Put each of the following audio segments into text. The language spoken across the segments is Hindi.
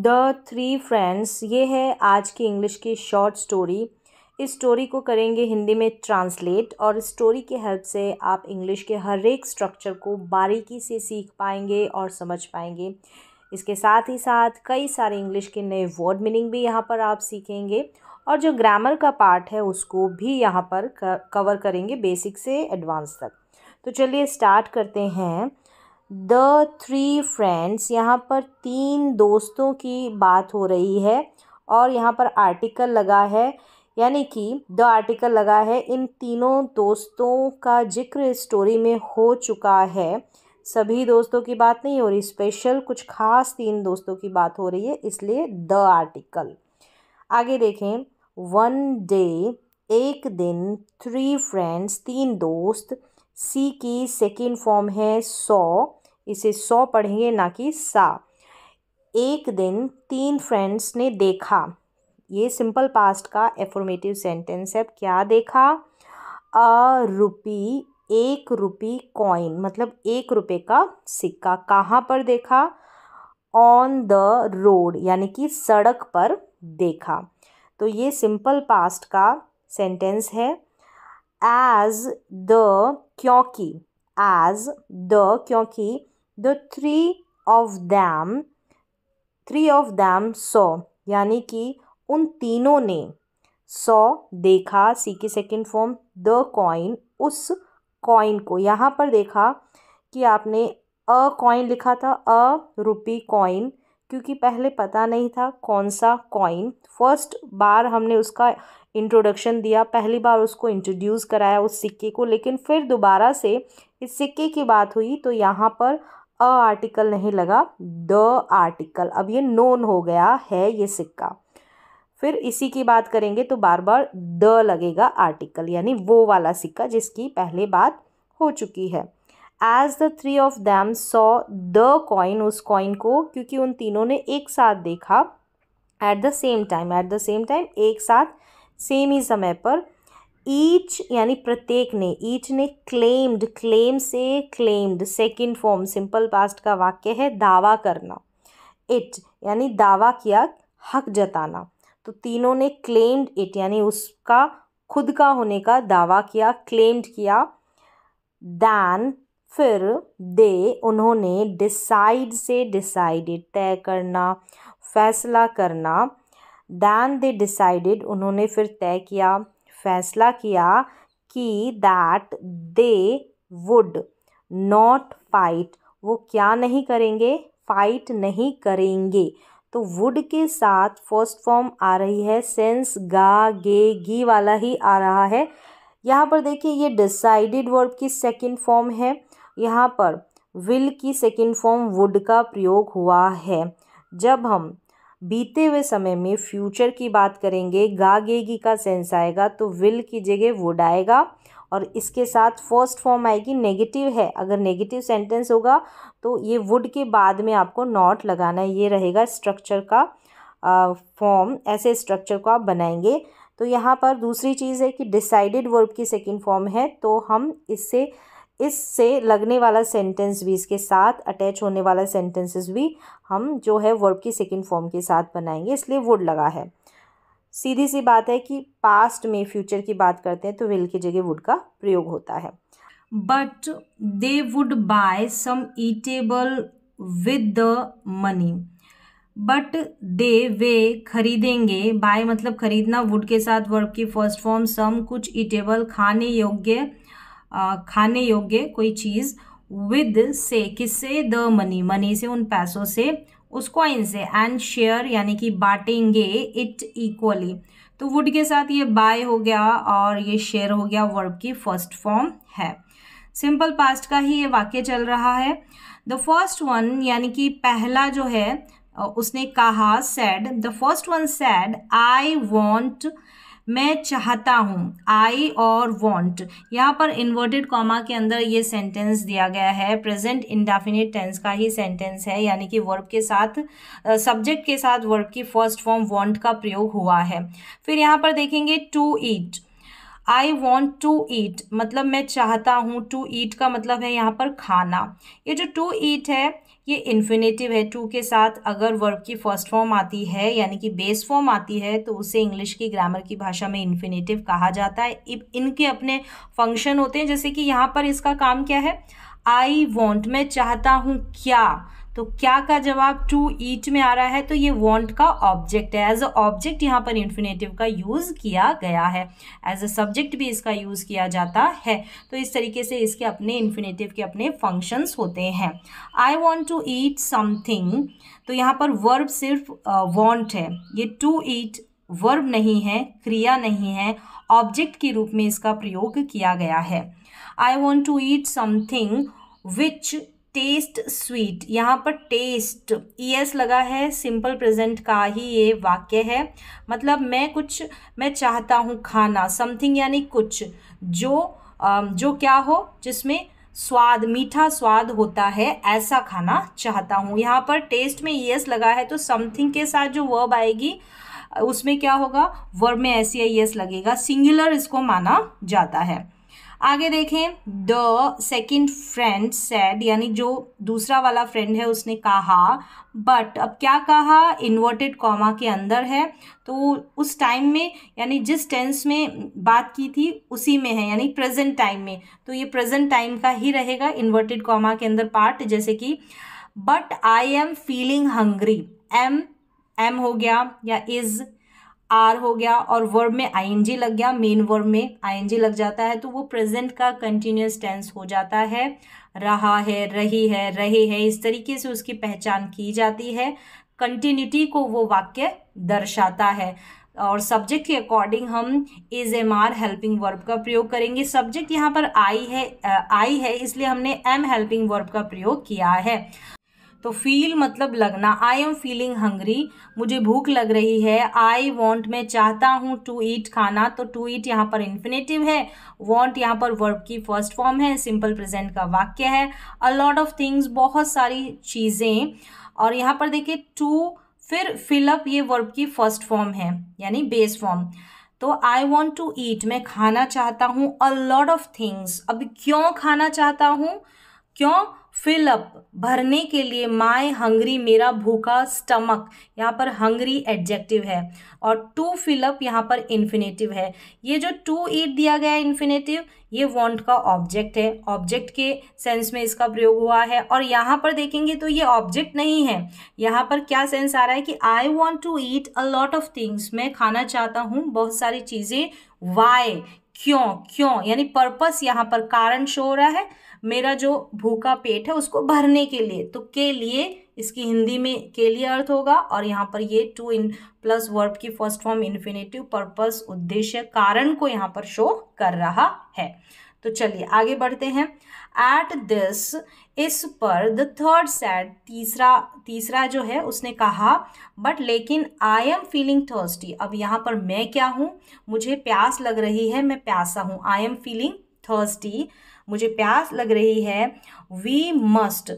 द थ्री फ्रेंड्स ये है आज की इंग्लिश की शॉर्ट स्टोरी इस स्टोरी को करेंगे हिंदी में ट्रांसलेट और इस स्टोरी के हेल्प से आप इंग्लिश के हर एक स्ट्रक्चर को बारीकी से सीख पाएंगे और समझ पाएंगे इसके साथ ही साथ कई सारे इंग्लिश के नए वर्ड मीनिंग भी यहाँ पर आप सीखेंगे और जो ग्रामर का पार्ट है उसको भी यहाँ पर कवर करेंगे बेसिक से एडवांस तक तो चलिए स्टार्ट करते हैं द थ्री फ्रेंड्स यहाँ पर तीन दोस्तों की बात हो रही है और यहाँ पर आर्टिकल लगा है यानी कि द आर्टिकल लगा है इन तीनों दोस्तों का जिक्र स्टोरी में हो चुका है सभी दोस्तों की बात नहीं हो रही स्पेशल कुछ खास तीन दोस्तों की बात हो रही है इसलिए द आर्टिकल आगे देखें वन डे एक दिन थ्री फ्रेंड्स तीन दोस्त सी की सेकेंड फॉर्म है सौ इसे सौ पढ़ेंगे ना कि सा एक दिन तीन फ्रेंड्स ने देखा ये सिंपल पास्ट का एफॉर्मेटिव सेंटेंस है क्या देखा अ रुपी एक रुपी कॉइन मतलब एक रुपये का सिक्का कहाँ पर देखा ऑन द रोड यानी कि सड़क पर देखा तो ये सिंपल पास्ट का सेंटेंस है एज द क्योंकि एज द क्योंकि the three of them three of them saw यानी कि उन तीनों ने सौ देखा सी की सेकेंड फॉर्म द कॉइन उस कॉइन को यहाँ पर देखा कि आपने अ कॉइन लिखा था अ रुपी कॉइन क्योंकि पहले पता नहीं था कौन सा कॉइन फर्स्ट बार हमने उसका इंट्रोडक्शन दिया पहली बार उसको इंट्रोड्यूस कराया उस सिक्के को लेकिन फिर दोबारा से इस सिक्के की बात हुई तो यहाँ पर अ आर्टिकल नहीं लगा द आर्टिकल अब ये नोन हो गया है ये सिक्का फिर इसी की बात करेंगे तो बार बार द लगेगा आर्टिकल यानी वो वाला सिक्का जिसकी पहले बात हो चुकी है as the three of them saw the coin उस कॉइन को क्योंकि उन तीनों ने एक साथ देखा at the same time at the same time एक साथ सेम ही समय पर ईच यानी प्रत्येक ने ईच ने क्लेम्ड क्लेम से claimed second form simple past का वाक्य है दावा करना इट यानी दावा किया हक जताना तो तीनों ने क्लेम्ड इट यानी उसका खुद का होने का दावा किया क्लेम्ड किया दैन फिर दे उन्होंने डिसाइड से डिसाइडेड तय करना फैसला करना दैन दे डिसाइडेड उन्होंने फिर तय किया फैसला किया कि that they would not fight वो क्या नहीं करेंगे फाइट नहीं करेंगे तो वुड के साथ फर्स्ट फॉर्म आ रही है सेंस गा गे गी वाला ही आ रहा है यहाँ पर देखिए ये डिसाइडेड वर्ब की सेकंड फॉर्म है यहाँ पर विल की सेकंड फॉर्म वुड का प्रयोग हुआ है जब हम बीते हुए समय में फ्यूचर की बात करेंगे गा गेगी का सेंस आएगा तो विल की जगह वुड आएगा और इसके साथ फर्स्ट फॉर्म आएगी नेगेटिव है अगर नेगेटिव सेंटेंस होगा तो ये वुड के बाद में आपको नॉट लगाना है ये रहेगा स्ट्रक्चर का फॉर्म ऐसे स्ट्रक्चर को आप बनाएंगे तो यहाँ पर दूसरी चीज़ है कि डिसाइडेड वर्ब की सेकेंड फॉर्म है तो हम इससे इससे लगने वाला सेंटेंस भी इसके साथ अटैच होने वाला सेंटेंसेस भी हम जो है वर्ब की सेकेंड फॉर्म के साथ बनाएंगे इसलिए वुड लगा है सीधी सी बात है कि पास्ट में फ्यूचर की बात करते हैं तो विल की जगह वुड का प्रयोग होता है but they would buy some eatable with the money but they वे खरीदेंगे बाय मतलब खरीदना वुड के साथ वर्ब की फर्स्ट फॉर्म सम कुछ ईटेबल खाने योग्य खाने योग्य कोई चीज़ विद से किससे द मनी मनी से उन पैसों से उस कॉइन से एंड शेयर यानी कि बांटेंगे इट इक्वली तो वुड के साथ ये बाय हो गया और ये शेयर हो गया वर्ब की फर्स्ट फॉर्म है सिंपल पास्ट का ही ये वाक्य चल रहा है द फर्स्ट वन यानी कि पहला जो है उसने कहा said the first one said I want मैं चाहता हूँ आई और वॉन्ट यहाँ पर इन्वर्टेड कॉमा के अंदर ये सेंटेंस दिया गया है प्रेजेंट इंडेफिनेट टेंस का ही सेंटेंस है यानी कि वर्ब के साथ सब्जेक्ट के साथ वर्ब की फर्स्ट फॉर्म वॉन्ट का प्रयोग हुआ है फिर यहाँ पर देखेंगे to eat I want to eat मतलब मैं चाहता हूँ टू ईट का मतलब है यहाँ पर खाना ये जो टू ईट है ये इन्फिनेटिव है टू के साथ अगर वर्ब की फर्स्ट फॉर्म आती है यानी कि बेस फॉर्म आती है तो उसे इंग्लिश की ग्रामर की भाषा में इन्फिनेटिव कहा जाता है इनके अपने फंक्शन होते हैं जैसे कि यहाँ पर इसका काम क्या है आई वॉन्ट मैं चाहता हूँ क्या तो क्या का जवाब टू ईट में आ रहा है तो ये वॉन्ट का ऑब्जेक्ट है एज अ ऑब्जेक्ट यहाँ पर इन्फिनेटिव का यूज़ किया गया है एज अ सब्जेक्ट भी इसका यूज़ किया जाता है तो इस तरीके से इसके अपने इन्फिनेटिव के अपने फंक्शंस होते हैं I want to eat something तो यहाँ पर वर्ब सिर्फ वॉन्ट uh, है ये टू ईट वर्ब नहीं है क्रिया नहीं है ऑब्जेक्ट के रूप में इसका प्रयोग किया गया है I want to eat something which taste sweet यहाँ पर टेस्ट ई एस लगा है सिंपल प्रेजेंट का ही ये वाक्य है मतलब मैं कुछ मैं चाहता हूँ खाना समथिंग यानी कुछ जो जो क्या हो जिसमें स्वाद मीठा स्वाद होता है ऐसा खाना चाहता हूँ यहाँ पर टेस्ट में ई एस लगा है तो समथिंग के साथ जो वर्ब आएगी उसमें क्या होगा वर्ब में ऐसी एस लगेगा सिंगुलर इसको माना जाता है आगे देखें द सेकेंड फ्रेंड सेड यानी जो दूसरा वाला फ्रेंड है उसने कहा बट अब क्या कहा इन्वर्टेड कॉमा के अंदर है तो उस टाइम में यानी जिस टेंस में बात की थी उसी में है यानी प्रेजेंट टाइम में तो ये प्रेजेंट टाइम का ही रहेगा इन्वर्टेड कॉमा के अंदर पार्ट जैसे कि but I am feeling hungry एम एम हो गया या इज़ आर हो गया और वर्ब में आईएनजी लग गया मेन वर्ब में आईएनजी लग जाता है तो वो प्रेजेंट का कंटिन्यूस टेंस हो जाता है रहा है रही है रहे है इस तरीके से उसकी पहचान की जाती है कंटिन्यूटी को वो वाक्य दर्शाता है और सब्जेक्ट के अकॉर्डिंग हम is am are helping verb का प्रयोग करेंगे सब्जेक्ट यहाँ पर आई है आई है इसलिए हमने एम हेल्पिंग वर्ब का प्रयोग किया है तो फील मतलब लगना आई एम फीलिंग हंग्री मुझे भूख लग रही है आई वॉन्ट मैं चाहता हूँ टू ईट खाना तो टू ईट यहाँ पर इन्फिनेटिव है वॉन्ट यहाँ पर वर्ब की फर्स्ट फॉर्म है सिंपल प्रेजेंट का वाक्य है अ लॉट ऑफ थिंग्स बहुत सारी चीज़ें और यहाँ पर देखिए टू फिर फिलअप ये वर्ब की फर्स्ट फॉर्म है यानी बेस फॉर्म तो आई वॉन्ट टू ईट मैं खाना चाहता हूँ अ लॉट ऑफ थिंग्स अब क्यों खाना चाहता हूँ क्यों फिलअप भरने के लिए माई हंगरी मेरा भूखा स्टमक यहाँ पर हंगरी एडजेक्टिव है और टू फिलअप यहाँ पर इन्फिनेटिव है ये जो टू ईट दिया गया है इन्फिनेटिव ये वॉन्ट का ऑब्जेक्ट है ऑब्जेक्ट के सेंस में इसका प्रयोग हुआ है और यहाँ पर देखेंगे तो ये ऑब्जेक्ट नहीं है यहाँ पर क्या सेंस आ रहा है कि I want to eat a lot of things मैं खाना चाहता हूँ बहुत सारी चीज़ें वाई क्यों क्यों यानी पर्पस यहाँ पर कारण शो हो रहा है मेरा जो भूखा पेट है उसको भरने के लिए तो के लिए इसकी हिंदी में के लिए अर्थ होगा और यहाँ पर ये टू इन प्लस वर्ब की फर्स्ट फॉर्म इन्फिनेटिव पर्पस उद्देश्य कारण को यहाँ पर शो कर रहा है तो चलिए आगे बढ़ते हैं एट दिस इस पर द थर्ड सैड तीसरा तीसरा जो है उसने कहा बट लेकिन आई एम फीलिंग थर्स्टी अब यहाँ पर मैं क्या हूँ मुझे प्यास लग रही है मैं प्यासा हूँ आई एम फीलिंग थर्स्टी मुझे प्यास लग रही है वी मस्ट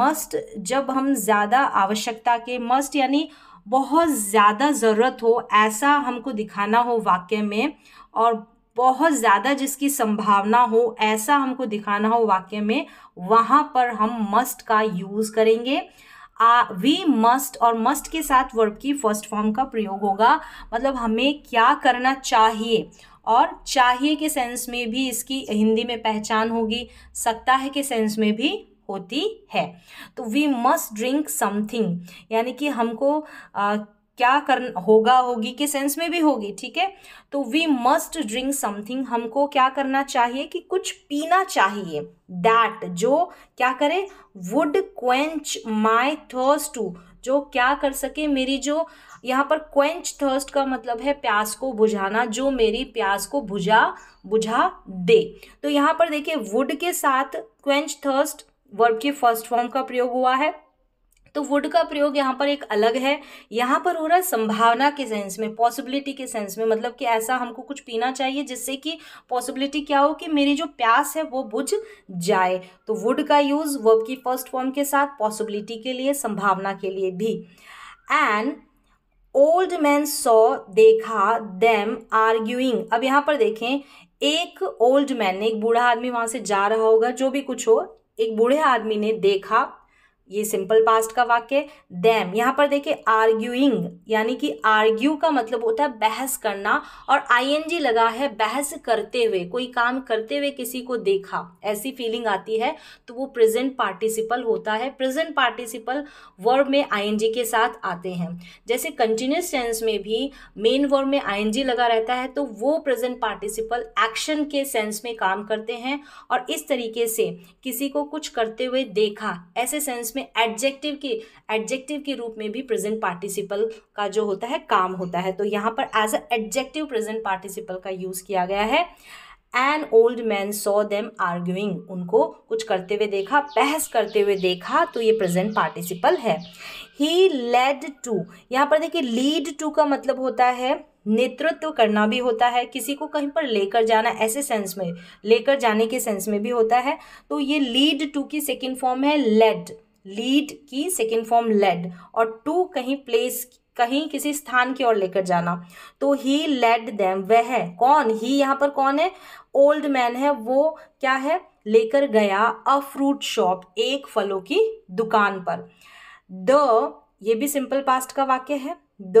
मस्ट जब हम ज़्यादा आवश्यकता के मस्ट यानी बहुत ज़्यादा ज़रूरत हो ऐसा हमको दिखाना हो वाक्य में और बहुत ज़्यादा जिसकी संभावना हो ऐसा हमको दिखाना हो वाक्य में वहाँ पर हम मस्ट का यूज़ करेंगे आ वी मस्ट और मस्ट के साथ वर्ब की फर्स्ट फॉर्म का प्रयोग होगा मतलब हमें क्या करना चाहिए और चाहिए के सेंस में भी इसकी हिंदी में पहचान होगी सकता है के सेंस में भी होती है तो वी मस्ट ड्रिंक समथिंग यानी कि हमको आ, क्या कर होगा होगी के सेंस में भी होगी ठीक है तो वी मस्ट ड्रिंक समथिंग हमको क्या करना चाहिए कि कुछ पीना चाहिए दैट जो क्या करे would quench my thirst to जो क्या कर सके मेरी जो यहाँ पर क्वेंच थर्स्ट का मतलब है प्यास को बुझाना जो मेरी प्यास को बुझा बुझा दे तो यहाँ पर देखिए वुड के साथ क्वेंच थर्स्ट वर्ब के फर्स्ट फॉर्म का प्रयोग हुआ है तो वुड का प्रयोग यहाँ पर एक अलग है यहाँ पर हो रहा है संभावना के सेंस में पॉसिबिलिटी के सेंस में मतलब कि ऐसा हमको कुछ पीना चाहिए जिससे कि पॉसिबिलिटी क्या हो कि मेरी जो प्यास है वो बुझ जाए तो वुड का यूज़ वर्ब की फर्स्ट फॉर्म के साथ पॉसिबिलिटी के लिए संभावना के लिए भी एंड ओल्ड मैन सॉ देखा देम आर्ग्यूइंग अब यहाँ पर देखें एक ओल्ड मैन ने एक बूढ़ा आदमी वहाँ से जा रहा होगा जो भी कुछ हो एक बूढ़े आदमी ने देखा ये सिंपल पास्ट का वाक्य दैम यहाँ पर देखिए आर्ग्यूइंग यानी कि आर्ग्यू का मतलब होता है बहस करना और आईएनजी लगा है बहस करते हुए कोई काम करते हुए किसी को देखा ऐसी फीलिंग आती है तो वो प्रेजेंट पार्टिसिपल होता है प्रेजेंट पार्टिसिपल वर्ब में आईएनजी के साथ आते हैं जैसे कंटिन्यूस सेंस में भी मेन वर्ब में आई लगा रहता है तो वो प्रेजेंट पार्टिसिपल एक्शन के सेंस में काम करते हैं और इस तरीके से किसी को कुछ करते हुए देखा ऐसे सेंस में इसमें एडजेक्टिव के एडजेक्टिव के रूप में भी प्रेजेंट पार्टिसिपल का जो होता है काम होता है तो यहाँ पर as a adjective present participle का यूज़ किया गया है an old man saw them arguing उनको कुछ करते हुए देखा बहस करते हुए देखा तो ये प्रेजेंट पार्टिसिपल है ही लेड टू यहाँ पर देखिए लीड टू का मतलब होता है नेतृत्व करना भी होता है किसी को कहीं पर लेकर जाना ऐसे सेंस में लेकर जाने के सेंस में भी होता है तो ये लीड टू की सेकेंड फॉर्म है लेड लीड की सेकेंड फॉर्म लेड और टू कहीं प्लेस कहीं किसी स्थान की ओर लेकर जाना तो ही लेड देम वह कौन ही यहाँ पर कौन है ओल्ड मैन है वो क्या है लेकर गया अ फ्रूट शॉप एक फलों की दुकान पर द ये भी सिंपल पास्ट का वाक्य है द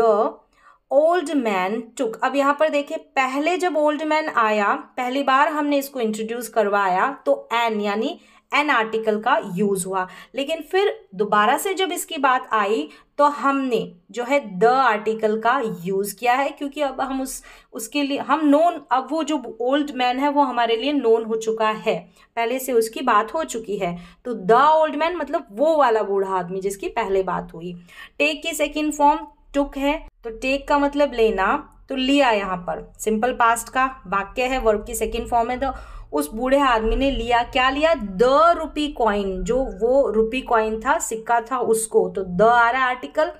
ओल्ड मैन टुक अब यहाँ पर देखे पहले जब ओल्ड मैन आया पहली बार हमने इसको इंट्रोड्यूस करवाया तो एन यानी एन आर्टिकल का यूज़ हुआ लेकिन फिर दोबारा से जब इसकी बात आई तो हमने जो है द आर्टिकल का यूज़ किया है क्योंकि अब हम उस उसके लिए हम नोन अब वो जो ओल्ड मैन है वो हमारे लिए नोन हो चुका है पहले से उसकी बात हो चुकी है तो द ओल्ड मैन मतलब वो वाला बूढ़ा आदमी जिसकी पहले बात हुई टेक की सेकेंड फॉर्म टुक है तो टेक का मतलब लेना तो लिया यहाँ पर सिंपल पास्ट का वाक्य है वर्ब की सेकेंड फॉर्म है द तो उस बूढ़े आदमी ने लिया क्या लिया द रुपी कॉइन जो वो रुपी कॉइन था सिक्का था उसको तो द आ रहा आर्टिकल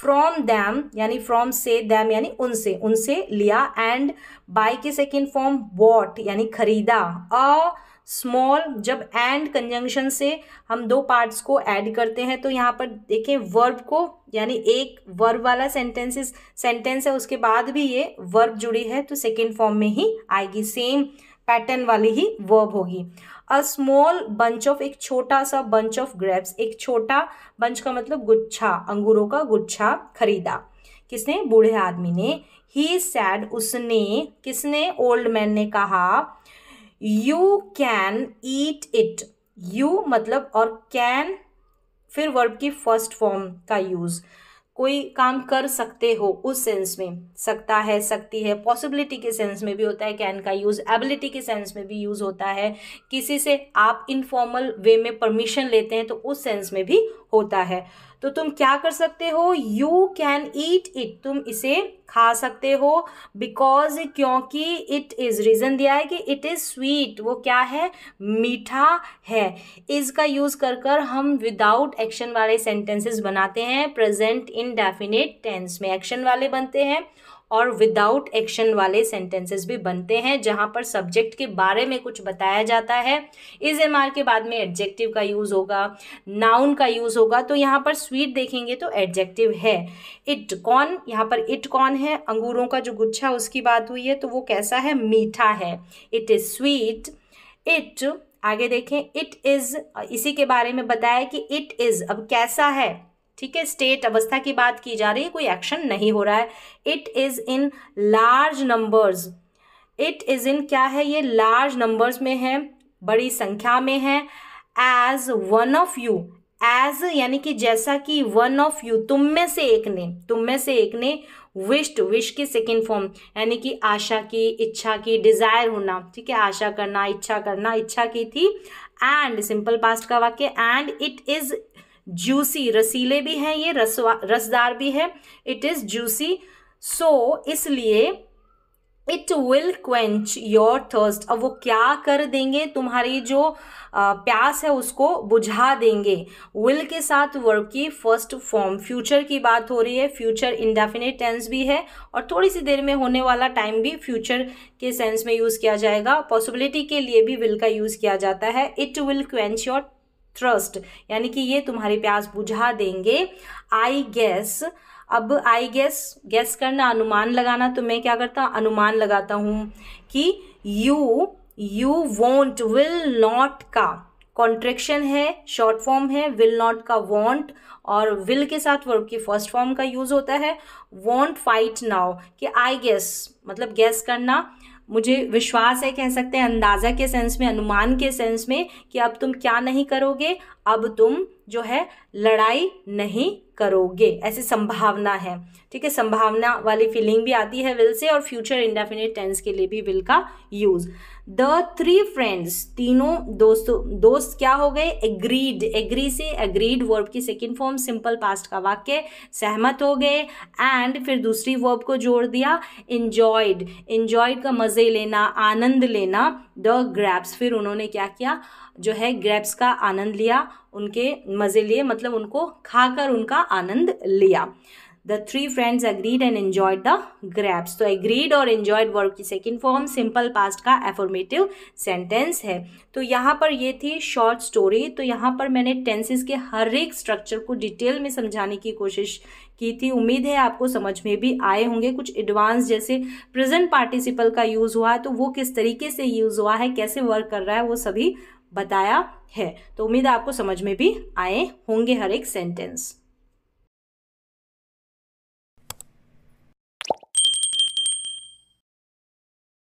फ्रॉम दैम यानी फ्रॉम से दैम यानी उनसे उनसे लिया एंड बाई के सेकेंड फॉर्म बॉट यानी खरीदा अ स्मॉल जब एंड कंजंक्शन से हम दो पार्ट्स को ऐड करते हैं तो यहाँ पर देखें वर्ब को यानी एक वर्ब वाला सेंटेंसेस सेंटेंस है उसके बाद भी ये वर्ब जुड़ी है तो सेकेंड फॉर्म में ही आएगी सेम पैटर्न वाली ही वर्ब होगी अ स्मॉल बंच ऑफ एक छोटा सा बंच ऑफ ग्रेप्स एक छोटा बंच का मतलब गुच्छा अंगूरों का गुच्छा खरीदा किसने बूढ़े आदमी ने ही सैड उसने किसने ओल्ड मैन ने कहा you can eat it you मतलब और कैन फिर वर्ब की फर्स्ट फॉर्म का यूज़ कोई काम कर सकते हो उस सेंस में सकता है सकती है पॉसिबिलिटी के सेंस में भी होता है कैन का यूज़ एबिलिटी के सेंस में भी यूज़ होता है किसी से आप इनफॉर्मल वे में परमिशन लेते हैं तो उस सेंस में भी होता है तो तुम क्या कर सकते हो यू कैन ईट इट तुम इसे खा सकते हो बिकॉज क्योंकि इट इज़ रीज़न दिया है कि इट इज़ स्वीट वो क्या है मीठा है इज़ का यूज़ कर कर हम विदाउट एक्शन वाले सेंटेंसेस बनाते हैं प्रेजेंट इन डेफिनेट टेंस में एक्शन वाले बनते हैं और विदाउट एक्शन वाले सेंटेंसेस भी बनते हैं जहाँ पर सब्जेक्ट के बारे में कुछ बताया जाता है इज एम आर के बाद में एडजेक्टिव का यूज़ होगा नाउन का यूज़ होगा तो यहाँ पर स्वीट देखेंगे तो एडजेक्टिव है इट कौन यहाँ पर इट कौन है अंगूरों का जो गुच्छा उसकी बात हुई है तो वो कैसा है मीठा है इट इज़ स्वीट इट आगे देखें इट इज़ इसी के बारे में बताया कि इट इज़ अब कैसा है ठीक है स्टेट अवस्था की बात की जा रही है कोई एक्शन नहीं हो रहा है it is in large numbers it is in क्या है ये लार्ज नंबर्स में है बड़ी संख्या में है as one of you as यानी कि जैसा कि वन ऑफ यू तुम में से एक ने तुम में से एक ने विश्ड विश की सेकेंड फॉर्म यानी कि आशा की इच्छा की डिजायर होना ठीक है आशा करना इच्छा करना इच्छा की थी एंड सिंपल पास्ट का वाक्य एंड इट इज जूसी रसीले भी हैं ये रसवा रसदार भी है इट इज़ जूसी सो इसलिए it will quench your thirst अब वो क्या कर देंगे तुम्हारी जो प्यास है उसको बुझा देंगे विल के साथ वर्ब की फर्स्ट फॉर्म फ्यूचर की बात हो रही है फ्यूचर इंडेफिनेट टेंस भी है और थोड़ी सी देर में होने वाला टाइम भी फ्यूचर के सेंस में यूज़ किया जाएगा पॉसिबिलिटी के लिए भी विल का यूज़ किया जाता है it will quench your thirst यानी कि ये तुम्हारी प्यास बुझा देंगे आई गैस अब आई गैस गैस करना अनुमान लगाना तो मैं क्या करता हूँ अनुमान लगाता हूँ कि you you won't will not का कॉन्ट्रेक्शन है शॉर्ट फॉर्म है विल नॉट का वॉन्ट और विल के साथ वर्ब की फर्स्ट फॉर्म का यूज होता है वॉन्ट फाइट नाउ कि आई गैस मतलब गैस करना मुझे विश्वास है कह सकते हैं अंदाज़ा के सेंस में अनुमान के सेंस में कि अब तुम क्या नहीं करोगे अब तुम जो है लड़ाई नहीं करोगे ऐसी संभावना है ठीक है संभावना वाली फीलिंग भी आती है विल से और फ्यूचर इंडेफिनेट टेंस के लिए भी विल का यूज़ द थ्री फ्रेंड्स तीनों दोस्तों दोस्त क्या हो गए एग्रीड एग्री से एग्रीड वर्ब की सेकेंड फॉर्म सिंपल पास्ट का वाक्य सहमत हो गए एंड फिर दूसरी वर्ब को जोड़ दिया इंजॉयड इंजॉयड का मज़े लेना आनंद लेना द ग्रैप्स फिर उन्होंने क्या किया जो है ग्रैप्स का आनंद लिया उनके मज़े लिए मतलब उनको खाकर उनका आनंद लिया the three friends agreed and enjoyed the grapes तो एग्रीड और एन्जॉयड वर्ब की सेकेंड फॉर्म सिंपल पास्ट का एफॉर्मेटिव सेंटेंस है तो यहाँ पर ये थी शॉर्ट स्टोरी तो यहाँ पर मैंने टेंसेस के हर एक स्ट्रक्चर को डिटेल में समझाने की कोशिश की थी उम्मीद है आपको समझ में भी आए होंगे कुछ एडवांस जैसे प्रेजेंट पार्टिसिपल का यूज़ हुआ है तो वो किस तरीके से यूज़ हुआ है कैसे वर्क कर रहा है वो सभी बताया है तो उम्मीद आपको समझ में भी आए होंगे हर एक सेंटेंस